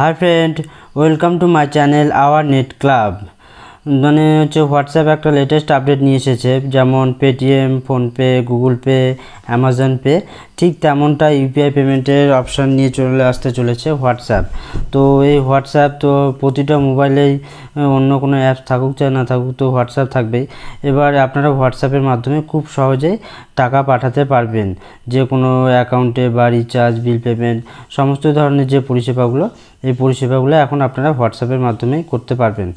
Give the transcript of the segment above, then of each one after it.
high friend welcome to my channel our net club মানে হচ্ছে WhatsApp একটা latest update নিয়ে এসেছে যেমন Paytm PhonePe Google Pay Amazon Pay ঠিক তেমনটা ইউপিআই পেমেন্টের অপশান নিয়ে চলে আসতে চলেছে হোয়াটসঅ্যাপ তো এই হোয়াটসঅ্যাপ তো প্রতিটা মোবাইলেই অন্য কোনো অ্যাপস থাকুক চাই না থাকুক তো হোয়াটসঅ্যাপ থাকবেই এবার আপনারা হোয়াটসঅ্যাপের মাধ্যমে খুব সহজেই টাকা পাঠাতে পারবেন যে কোনো অ্যাকাউন্টে বা রিচার্জ বিল পেমেন্ট সমস্ত ধরনের যে পরিষেবাগুলো এই পরিষেবাগুলো এখন আপনারা হোয়াটসঅ্যাপের মাধ্যমে করতে পারবেন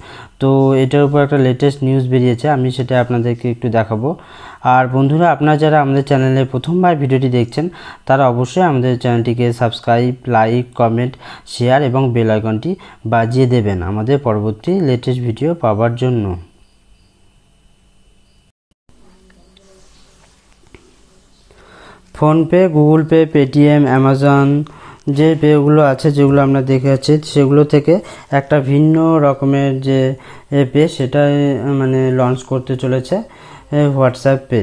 তো এটার উপর একটা লেটেস্ট নিউজ বেরিয়েছে আমি সেটা আপনাদেরকে একটু দেখাবো আর বন্ধুরা আপনারা যারা আমাদের চ্যানেলে প্রথমবার ভিডিওটি দেখছেন তারা অবশ্যই আমাদের চ্যানেলটিকে সাবস্ক্রাইব লাইক কমেন্ট শেয়ার এবং বেল আইকনটি বাজিয়ে দেবেন আমাদের পরবর্তী লেটেস্ট ভিডিও পাওয়ার জন্য PhonePe Google Pay Paytm Amazon যে পেগুলো আছে যেগুলো আমরা দেখে আছি সেগুলো থেকে একটা ভিন্ন রকমের যে পে সেটা মানে লঞ্চ করতে চলেছে হোয়াটসঅ্যাপ পে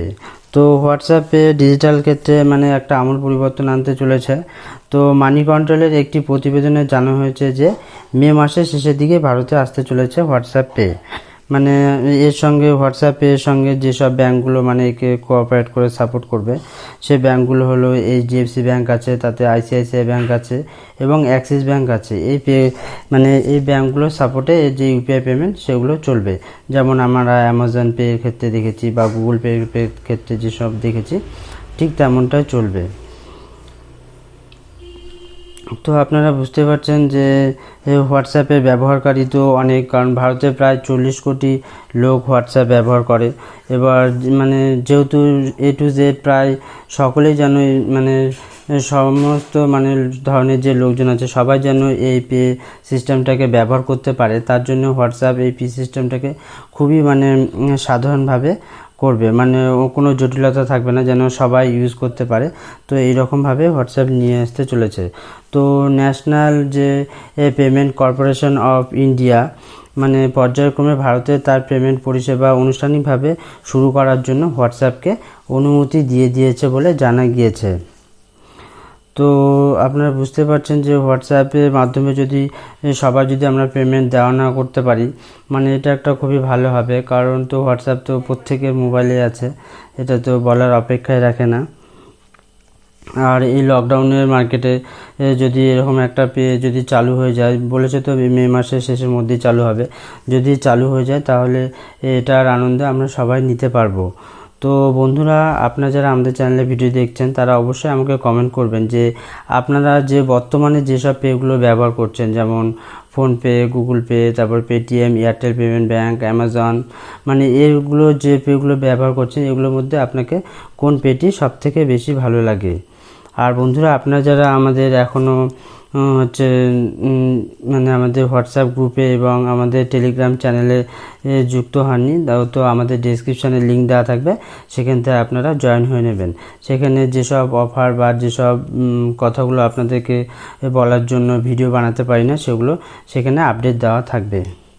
তো হোয়াটসঅ্যাপে ডিজিটাল ক্ষেত্রে মানে একটা আমূল পরিবর্তন আনতে চলেছে তো মানি কন্ট্রোলের একটি প্রতিবেদনে জানা হয়েছে যে মে মাসের শেষের দিকে ভারতে আসতে চলেছে হোয়াটসঅ্যাপ পে মানে এর সঙ্গে হোয়াটসঅ্যাপে এর সঙ্গে যেসব ব্যাঙ্কগুলো মানে একে কোঅপারেট করে সাপোর্ট করবে সে ব্যাঙ্কগুলো হলো এইচডিএফসি ব্যাঙ্ক আছে তাতে আইসিআইসিআই ব্যাঙ্ক আছে এবং অ্যাক্সিস ব্যাঙ্ক আছে এই পে মানে এই ব্যাঙ্কগুলোর সাপোর্টে যে ইউপিআই পেমেন্ট সেগুলো চলবে যেমন আমরা অ্যামাজন এর ক্ষেত্রে দেখেছি বা গুগল এর ক্ষেত্রে যেসব দেখেছি ঠিক তেমনটাই চলবে তো আপনারা বুঝতে পারছেন যে হোয়াটসঅ্যাপের ব্যবহারকারী তো অনেক কারণ ভারতে প্রায় চল্লিশ কোটি লোক হোয়াটসঅ্যাপ ব্যবহার করে এবার মানে যেহেতু এ টু জেড প্রায় সকলেই যেন মানে সমস্ত মানে ধরনের যে লোকজন আছে সবাই যেন এই পে সিস্টেমটাকে ব্যবহার করতে পারে তার জন্য হোয়াটসঅ্যাপ এই পে সিস্টেমটাকে খুবই মানে সাধারণভাবে করবে মানে কোনো জটিলতা থাকবে না যেন সবাই ইউজ করতে পারে তো এইরকমভাবে হোয়াটসঅ্যাপ নিয়ে আসতে চলেছে তো ন্যাশনাল যে পেমেন্ট কর্পোরেশন অফ ইন্ডিয়া মানে পর্যায়ক্রমে ভারতে তার পেমেন্ট পরিষেবা আনুষ্ঠানিকভাবে শুরু করার জন্য হোয়াটসঅ্যাপকে অনুমতি দিয়ে দিয়েছে বলে জানা গিয়েছে তো আপনারা বুঝতে পারছেন যে হোয়াটসঅ্যাপের মাধ্যমে যদি সবার যদি আমরা পেমেন্ট দেওয়া না করতে পারি মানে এটা একটা খুবই ভালো হবে কারণ তো হোয়াটসঅ্যাপ তো প্রত্যেকের মোবাইলে আছে এটা তো বলার অপেক্ষায় রাখে না আর এই লকডাউনের মার্কেটে যদি এরকম একটা পে যদি চালু হয়ে যায় বলেছে তো মে মাসের শেষের মধ্যেই চালু হবে যদি চালু হয়ে যায় তাহলে এটার আনন্দ আমরা সবাই নিতে পারবো তো বন্ধুরা আপনারা যারা আমাদের চ্যানেলে ভিডিও দেখছেন তারা অবশ্যই আমাকে কমেন্ট করবেন যে আপনারা যে বর্তমানে যেসব পেগুলো ব্যবহার করছেন যেমন ফোনপে গুগল পে তারপর Paytm Airtel payment bank Amazon মানে এগুলো যে পেগুলো ব্যবহার করছেন এগুলোর মধ্যে আপনাকে কোন পেটি সবথেকে বেশি ভালো লাগে আর বন্ধুরা আপনারা যারা আমাদের এখনও হচ্ছে মানে আমাদের হোয়াটসঅ্যাপ গ্রুপে এবং আমাদের টেলিগ্রাম চ্যানেলে যুক্ত হননি তাও তো আমাদের ডিসক্রিপশানে লিঙ্ক দেওয়া থাকবে সেখান থেকে আপনারা জয়েন হয়ে নেবেন সেখানে যেসব অফার বা যেসব কথাগুলো আপনাদেরকে বলার জন্য ভিডিও বানাতে পারি না সেগুলো সেখানে আপডেট দেওয়া থাকবে